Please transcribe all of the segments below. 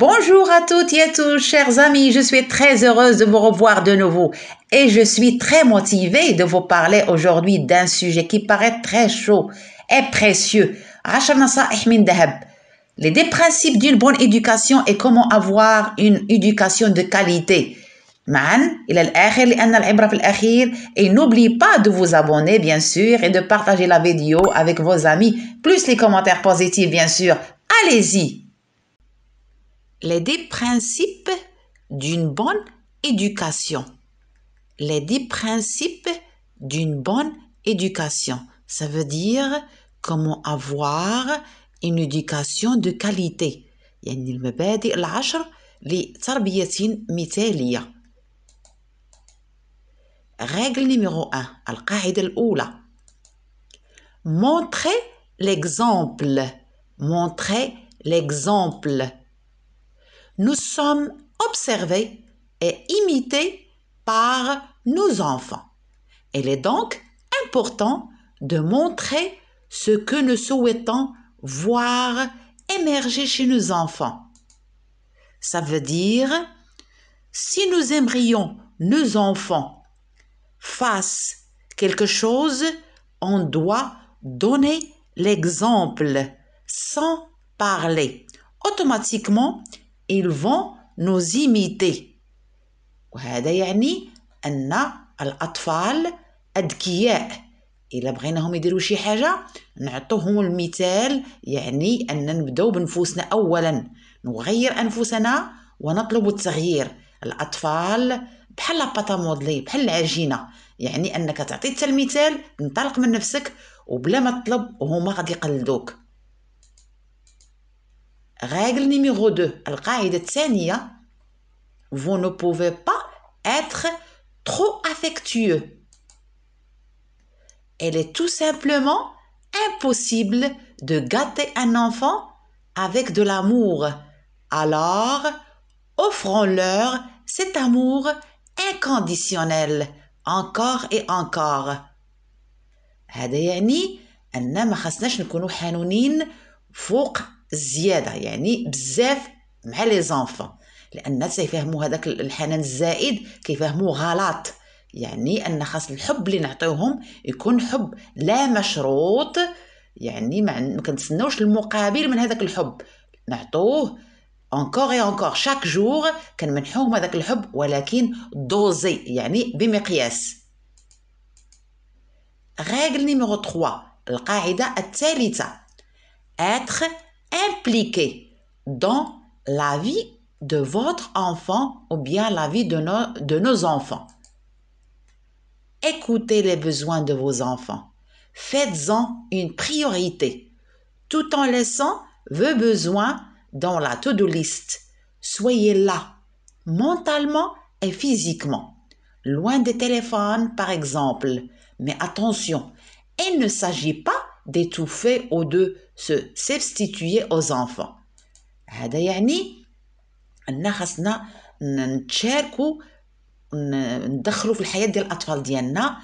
Bonjour à toutes et à tous, chers amis. Je suis très heureuse de vous revoir de nouveau et je suis très motivée de vous parler aujourd'hui d'un sujet qui paraît très chaud et précieux. Les des principes d'une bonne éducation et comment avoir une éducation de qualité. et n'oubliez pas de vous abonner bien sûr et de partager la vidéo avec vos amis plus les commentaires positifs bien sûr allez-y les dix principes d'une bonne éducation. Les 10 principes d'une bonne éducation. Ça veut dire comment avoir une éducation de qualité. Règle numéro 1, Montrez الأولى. Montrer l'exemple. Montrer l'exemple nous sommes observés et imités par nos enfants. Il est donc important de montrer ce que nous souhaitons voir émerger chez nos enfants. Ça veut dire, si nous aimerions nos enfants fassent quelque chose, on doit donner l'exemple sans parler. Automatiquement, ils vont nous imiter وهذا يعني أن الأطفال أذكياء إلا بغيناهم يديروا شي حاجة نعطوهم المثال يعني أن نبداو بنفوسنا أولا نغير أنفسنا ونطلب التغيير الأطفال بحال لاباتا مودلي بحال العجينة يعني أنك تعطي حتى المثال انطلق من نفسك وبلا ما تطلب وهما غادي يقلدوك Règle numéro 2, vous ne pouvez pas être trop affectueux. Elle est tout simplement impossible de gâter un enfant avec de l'amour. Alors, offrons-leur cet amour inconditionnel encore et encore. هذا يعني زياده يعني بزاف مع لي زونفون لان الناس هذاك الحنان الزائد كيفهموا غلط يعني ان خاص الحب اللي نعطيوهم يكون حب لا مشروط يعني ما كنتسناوش المقابل من هذاك الحب نعطوه اونكور اي اونكور شاك جور كنمنحوهم هذاك الحب ولكن دوزي يعني بمقياس غاغل نيميرو 3 القاعده الثالثه اتر impliqué dans la vie de votre enfant ou bien la vie de nos, de nos enfants. Écoutez les besoins de vos enfants. Faites-en une priorité, tout en laissant vos besoins dans la to-do list. Soyez là, mentalement et physiquement, loin des téléphones par exemple. Mais attention, il ne s'agit pas d'étouffer ou de se substituer aux enfants هذا يعني ان خاصنا نتشاركوا ندخلوا في الحياه ديال الاطفال ديالنا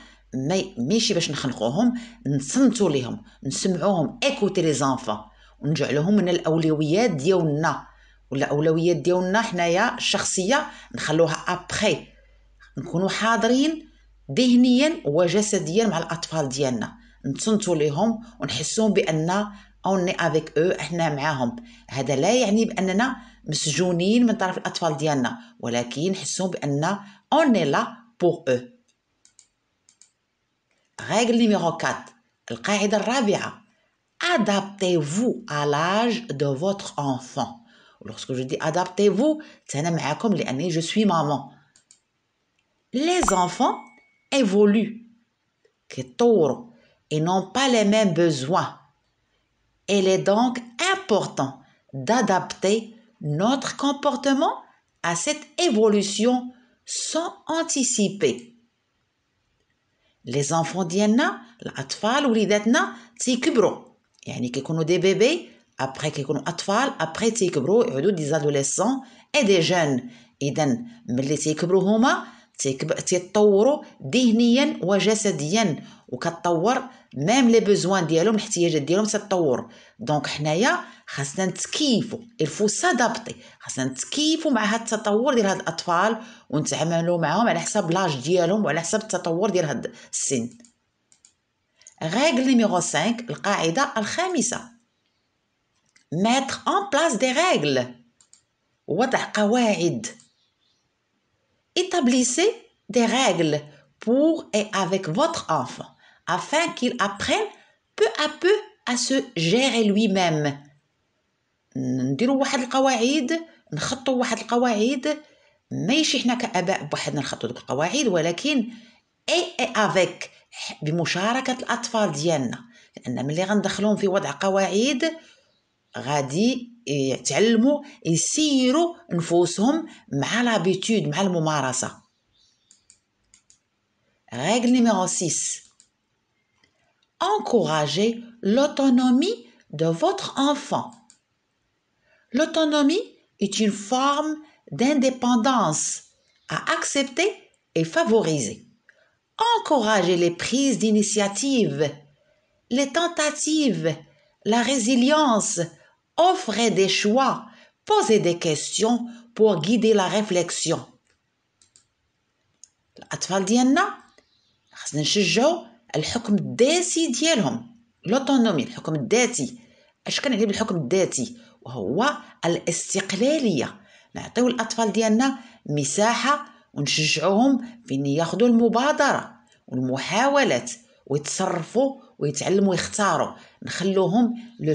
ماشي باش نخنقوهم نصنتو ليهم نسمعوهم ايكوتي لي زانفون ونجعلوهم من الاولويات ديالنا ولا اولويات ديالنا حنايا الشخصيه نخلوها ابخي نكونوا حاضرين ذهنيا وجسديا مع الاطفال ديالنا نصنتو ليهم ونحسون بان est avec eux, nous sommes avec eux. Cela ne signifie pas que nous sommes emprisonnés par nos enfants, mais nous ressentons que on est là pour eux. règle numéro 4, la règle 4. Adaptez-vous à l'âge de votre enfant. Lorsque je dis adaptez-vous, c'est moi avec vous parce que je suis maman. Les enfants évoluent, qui tournent et n'ont pas les mêmes besoins. Il est donc important d'adapter notre comportement à cette évolution sans anticiper. Les enfants ou l'Idetna, وليداتنا Il يعني كيكونوا des bébés après كيكونوا اطفال après تيكبروا a des adolescents et des jeunes اذا ملي تيكبروا هما تيتطوروا ذهنيا وجسديا وكتطور ميم لي بوزوان ديالهم الاحتياجات ديالهم تتطور دونك حنايا خاصنا نتكيفوا الفو سادابتي خاصنا نتكيفوا مع هاد التطور ديال هاد الاطفال ونتعاملوا معاهم على حساب لاج ديالهم وعلى حساب التطور ديال هاد السن ريغل نيميرو 5 القاعده الخامسه mettre en place des règles وضع قواعد établissez des règles pour et avec votre enfant afin qu'il apprenne peu à peu à se gérer lui-même. نديروا واحد القواعد نخطوا واحد القواعد ماشي حنا كاباء بوحدنا نخطوا دوك القواعد ولكن اي اي افيك بمشاركه الاطفال ديالنا لان ملي غندخلهم في وضع قواعد règle numéro 6 encouragez l'autonomie de votre enfant l'autonomie est une forme d'indépendance à accepter et favoriser encouragez les prises d'initiative les tentatives la résilience offrez des choix, posez des questions pour guider la réflexion الأطفال ديالنا خصنا نشجعو الحكم الذاتي ديالهم لوتونومي الحكم الذاتي اش كنعني بالحكم الذاتي وهو الاستقلاليه نعطيو الاطفال ديالنا مساحه ونشجعوهم في ان ياخذوا المبادره والمحاولة ويتصرفوا ويتعلموا يختاروا نخلوهم لو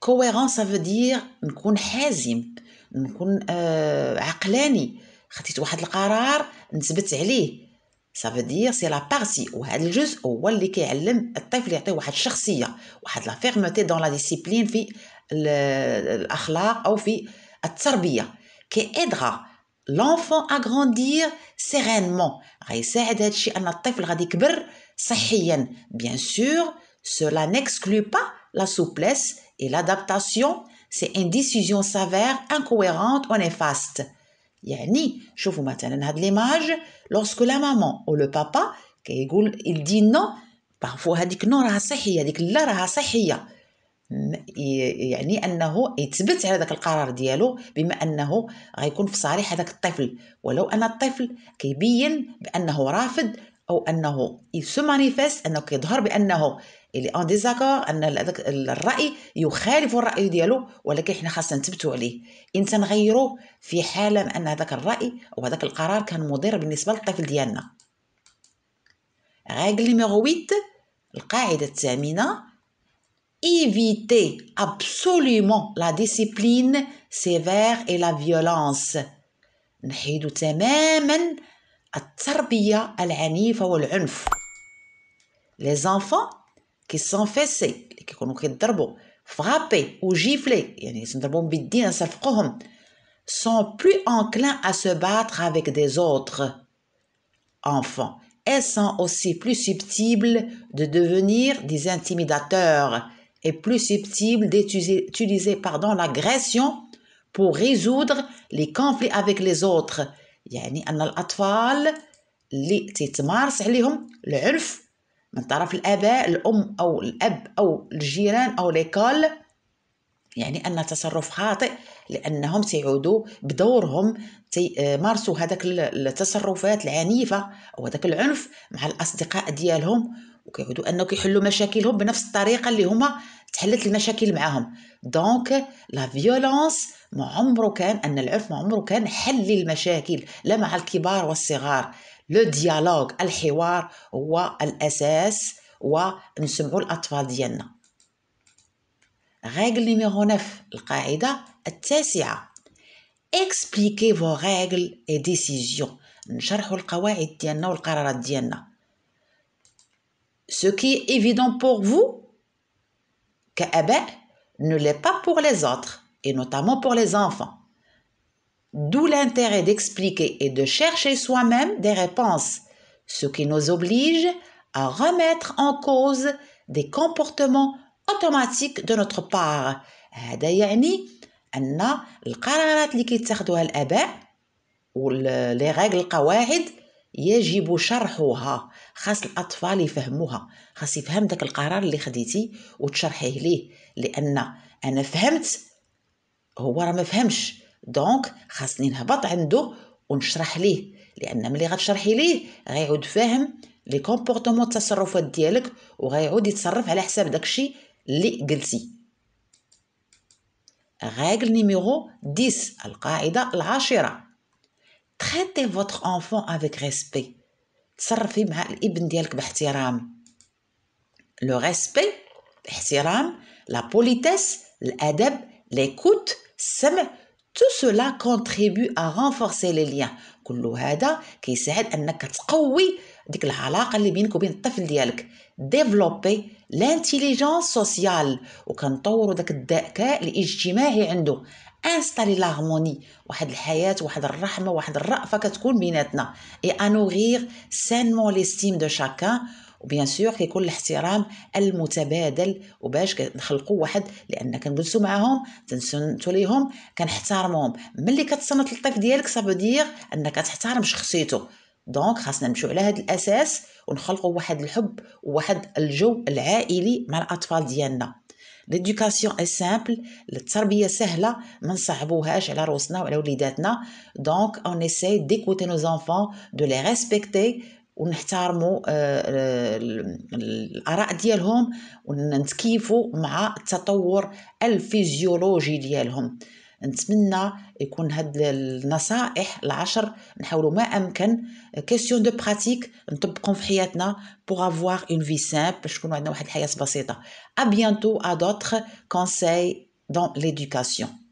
كويرون سا فدير نكون حازم نكون آه عقلاني خديت واحد القرار نثبت عليه سا فدير سي لا بارسي وهذا الجزء هو اللي كيعلم الطفل يعطيه واحد الشخصيه واحد لا فيرمتي دون لا ديسيبلين في الاخلاق او في التربيه كيدغى لونفون اغروندير سيرينمون غيساعد هادشي ان الطفل غادي يكبر صحيا بيان سور سولا نيكسكلو با la souplesse et l'adaptation, ces indécisions s'avèrent incohérentes ou néfastes. Yani, je vous image l'image, lorsque la maman ou le papa, il dit non, parfois il dit non, يعني انه يثبت على ذاك القرار ديالو بما انه غيكون في صالح هذاك الطفل ولو ان الطفل كيبين بانه رافض او انه يسو انه كيظهر بانه اللي اون ديزاكور ان الراي يخالف الراي ديالو ولكن حنا خاصنا نثبتوا عليه انسان تنغيروا في حاله ان هذاك الراي او هذاك القرار كان مضر بالنسبه للطفل ديالنا ريغل نيميرو 8 القاعده الثامنه éviter absolument la discipline sévère et la violence نحيد تماما التربية العنيفة والعنف Les enfants qui sont fessés, frappés ou giflés, sont plus enclins à se battre avec des autres enfants. Elles sont aussi plus susceptibles de devenir des intimidateurs et plus susceptibles d'utiliser l'agression pour résoudre les conflits avec les autres. يعني ان الاطفال اللي تيتمارس عليهم العنف من طرف الآباء الأم أو الأب أو الجيران أو ليكول يعني أن تصرف خاطئ لأنهم سيعودوا بدورهم آه، مارسوا هذاك التصرفات العنيفة أو هذاك العنف مع الأصدقاء ديالهم وكيعودوا أنه كيحلوا مشاكلهم بنفس الطريقة اللي هما تحلت المشاكل معاهم دونك لا فيولونس ما عمره كان أن العرف ما عمره كان حل المشاكل لا مع الكبار والصغار لو ديالوغ الحوار هو الأساس ونسمعوا الأطفال ديالنا ريغل نيميرو 9 القاعدة التاسعة اكسبليكي فو ريغل اي ديسيزيون نشرحوا القواعد ديالنا والقرارات ديالنا سو كي ايفيدون بور فو كأباء ne l'est pas pour les autres et notamment pour les enfants. D'où l'intérêt d'expliquer et de chercher soi-même des réponses, ce qui nous oblige à remettre en cause des comportements automatiques de notre part. Les يعني أن اللي كيتخذوها الآباء ولي ريغل القواعد يجب شرحها خاص الأطفال يفهموها خاص يفهم داك القرار اللي خديتي وتشرحيه ليه لأن أنا فهمت هو راه ما فهمش دونك خاصني نهبط عنده ونشرح ليه لان ملي غتشرحي ليه غيعود فاهم لي كومبورتمون التصرفات ديالك وغيعود يتصرف على حساب داكشي اللي قلتي راجل نيميرو 10 القاعده العاشره تريتي votre انفون افيك ريسبي تصرفي مع الابن ديالك باحترام لو ريسبي الاحترام لا بوليتيس الادب ليكوت السمع تو سولا كونتريبي ا رانفورسي لي ليان كل هذا كيساعد انك تقوي ديك العلاقه اللي بينك وبين الطفل ديالك ديفلوبي لانتيليجونس سوسيال وكنطوروا داك الذكاء الاجتماعي عنده انستالي لارموني واحد الحياه واحد الرحمه واحد الرأفه كتكون بيناتنا اي انوغير سانمون ليستيم دو شاكان وبيان سور كيكون الاحترام المتبادل وباش كنخلقوا واحد لان كنجلسوا معاهم تنسنتوا ليهم كنحترمهم ملي كتصنت للطفل ديالك صافو دير انك تحترم شخصيته دونك خاصنا نمشيو على هذا الاساس ونخلقوا واحد الحب وواحد الجو العائلي مع الاطفال ديالنا ليدوكاسيون اي سامبل التربيه سهله ما نصعبوهاش على روسنا وعلى وليداتنا دونك اون اسي ديكوتي نو زانفون دو لي ريسبكتي ونحترموا آه، آه، الاراء ديالهم ونتكيفوا مع التطور الفيزيولوجي ديالهم نتمنى يكون هاد النصائح العشر نحاولوا ما امكن كيسيون دو براتيك نطبقهم في حياتنا بوغ افواغ اون في سامبل باش تكون عندنا واحد الحياه بسيطه ا بيانتو ا دوتر كونساي دون ليدوكاسيون